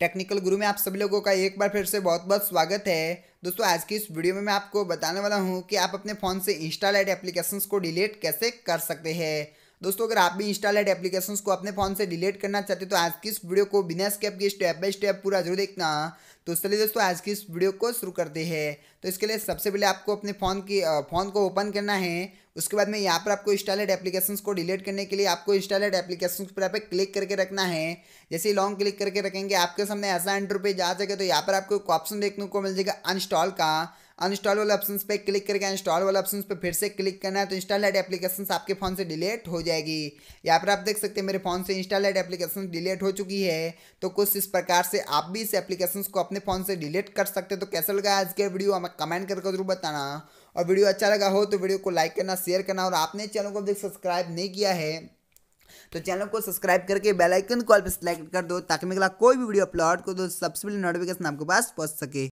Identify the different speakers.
Speaker 1: technical गुरु में आप सभी लोगों का एक बार फिर से बहुत बहुत स्वागत है दोस्तों आज की इस वीडियो में मैं आपको बताने वाला हूँ कि आप अपने फ़ोन से इंस्टॉल एड एप्लीकेशंस को डिलीट कैसे कर सकते हैं दोस्तों अगर आप भी इंस्टॉलेट एप्लीकेशन को अपने फोन से डिलीट करना चाहते हो तो आज की इस वीडियो को बिना स्केप के स्टेप बाय स्टेप पूरा जरूर देखना तो चलिए दोस्तों आज की इस वीडियो को शुरू करते हैं तो इसके लिए सबसे पहले आपको अपने फ़ोन की फ़ोन को ओपन करना है उसके बाद में यहाँ पर आपको इंस्टॉलेट एप्लीकेशन को डिलीट करने के लिए आपको इंस्टॉलेट एप्लीकेशन पर आप पे क्लिक करके रखना है जैसे लॉन्ग क्लिक करके रखेंगे आपके सामने ऐसा एंट्रो पे जा सके तो यहाँ पर आपको एक ऑप्शन देखने को मिल जाएगा अनस्टॉल का अनस्टॉल वाले ऑप्शन पे क्लिक करके इंस्टॉल वाले ऑप्शन पे फिर से क्लिक करना है तो इंस्टॉल एप्लीकेशन आपके फ़ोन से डिलीट हो जाएगी यहाँ पर आप देख सकते हैं मेरे फ़ोन से इंस्टॉल एप्लीकेशन डिलीट हो चुकी है तो कुछ इस प्रकार से आप भी इस एप्लीकेशन को अपने फ़ोन से डिलीट कर सकते हैं तो कैसा लगा आज के वीडियो हमें कमेंट करके जरूर बताना और वीडियो अच्छा लगा हो तो वीडियो को लाइक करना शेयर करना और आपने चैनल को अभी सब्सक्राइब नहीं किया है तो चैनल को सब्सक्राइब करके बेल आइकन को ऑल पर सेलेक्ट कर दो ताकि मेरा कोई भी वीडियो अपलोड कर दो तो सबसे पहले नोटिफिकेशन आपके पास पहुंच सके